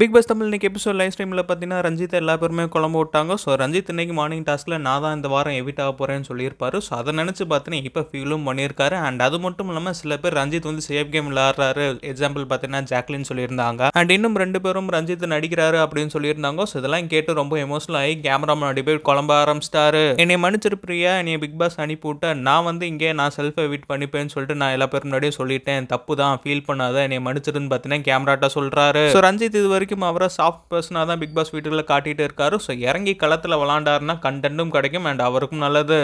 big pass Tamil இன்றைக்கி episode live ஸ்ட்ரீமில் பார்த்தீங்கன்னா ரஞ்சித் எல்லா பேருமே குழம்பு விட்டாங்க ஸோ ரஞ்சித் இன்னைக்கு மார்னிங் டாஸ்கில் நான் தான் இந்த வாரம் எவிட் ஆக போகிறேன்னு சொல்லியிருப்பாரு ஸோ அதை நினச்சி பார்த்தீங்கன்னா இப்போ ஃபீலும் பண்ணியிருக்காரு அண்ட் அது மட்டும் இல்லாமல் சில பேர் ரஞ்சித் வந்து சேஃப் கேம் விளாட்றாரு எக்ஸாம்பிள் பார்த்தீங்கன்னா ஜாக்லின் சொல்லியிருந்தாங்க அண்ட் இன்னும் ரெண்டு பேரும் ரஞ்சித் நடிக்கிறாரு அப்படின்னு சொல்லியிருந்தாங்க ஸோ இதெல்லாம் கேட்டு ரொம்ப எமோஷனல் ஆகி கேமரா முன்னாடி போய் குழம்ப ஆரம்பிச்சிட்டாரு என்னை மன்னிச்சிரு பிரியா என்னை பிக் பாஸ் அனுப்பிவிட்டு நான் வந்து இங்கே நான் செல்ஃப் எவிட் பண்ணிப்பேன்னு சொல்லிட்டு நான் எல்லா பேரும் முன்னாடியே சொல்லிட்டேன் தப்பு தான் ஃபீல் பண்ணாத என்னை மன்னிச்சிருந்து பார்த்தீங்கன்னா கேமராட்டா சொல்கிறாரு ஸோ ரஞ்சித் இதுவரை வரைக்கும் அவரை சாஃப்ட் பர்சனாக தான் பிக் பாஸ் வீட்டில் காட்டிகிட்டு இருக்காரு ஸோ இறங்கி களத்தில் விளாண்டாருன்னா கண்டென்ட்டும் கிடைக்கும் அண்ட் அவருக்கும் நல்லது